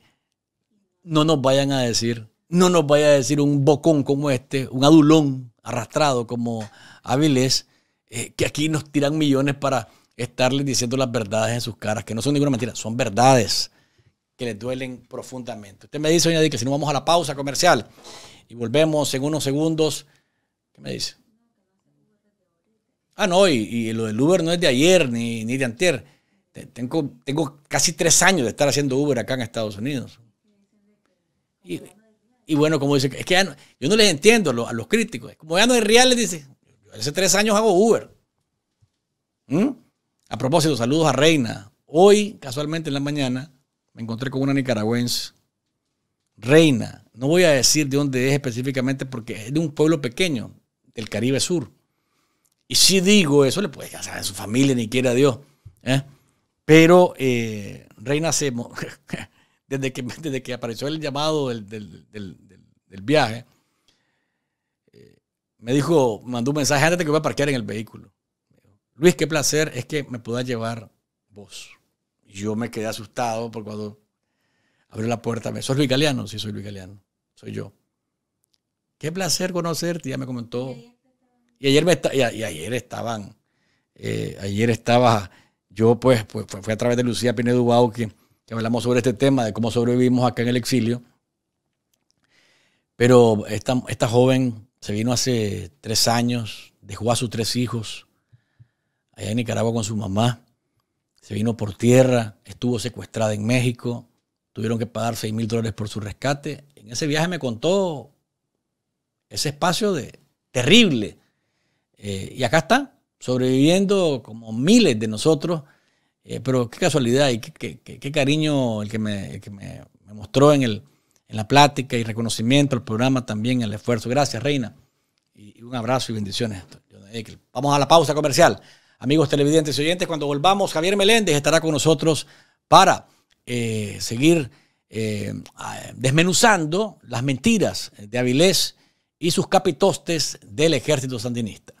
S2: no nos vayan a decir, no nos vaya a decir un bocón como este, un adulón arrastrado como Avilés, eh, que aquí nos tiran millones para estarles diciendo las verdades en sus caras, que no son ninguna mentira, son verdades que les duelen profundamente. Usted me dice, doña Dick, que si no vamos a la pausa comercial y volvemos en unos segundos. ¿Qué me dice? Ah, no, y, lo del Uber no es de ayer ni, ni de antier. Tengo, tengo casi tres años de estar haciendo Uber acá en Estados Unidos. Y, bueno, como dice, es que yo no les entiendo a los, críticos. Como ya no es real, les dice, hace tres años hago Uber. ¿Mm? A propósito, saludos a Reina. Hoy, casualmente en la mañana, me encontré con una nicaragüense. Reina, no voy a decir de dónde es específicamente porque es de un pueblo pequeño, del Caribe Sur. Y si digo eso, le puede casar a su familia, ni quiera Dios. ¿eh? Pero eh, Reina Semo (laughs) desde, que, desde que apareció el llamado del, viaje, eh, me dijo, mandó un mensaje antes de que voy a parquear en el vehículo. Luis, qué placer es que me puedas llevar vos. Yo me quedé asustado por cuando abrió la puerta me, soy Luis Galeano? Sí, soy Luis Galeano soy yo. Qué placer conocerte, ya me comentó. Y ayer, me y ayer estaban, eh, ayer estaba, yo pues, pues fue, a través de Lucía Pinedo Ubao que, que hablamos sobre este tema de cómo sobrevivimos acá en el exilio. Pero esta, esta joven se vino hace tres años, dejó a sus tres hijos allá en Nicaragua con su mamá, se vino por tierra, estuvo secuestrada en México, tuvieron que pagar seis mil dólares por su rescate ese viaje me contó ese espacio de, terrible. Eh, y acá está, sobreviviendo como miles de nosotros. Eh, pero qué casualidad y qué, cariño el que me, mostró en, la plática y reconocimiento al programa también, el esfuerzo. Gracias, Reina. Y, un abrazo y bendiciones. Vamos a la pausa comercial. Amigos televidentes y oyentes, cuando volvamos, Javier Meléndez estará con nosotros para eh, seguir eh, ah, desmenuzando las mentiras de Avilés y sus capitostes del ejército sandinista.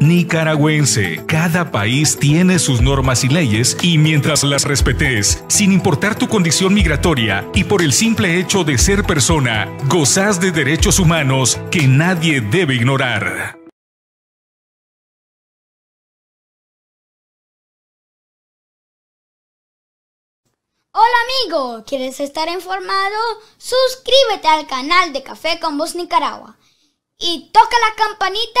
S3: nicaragüense. Cada país tiene sus normas y leyes y mientras las respetes, sin importar tu condición migratoria
S1: y por el simple hecho de ser persona, gozas de derechos humanos que nadie debe ignorar. Hola amigo, ¿quieres
S4: estar informado? Suscríbete al canal de Café con Voz Nicaragua y toca la campanita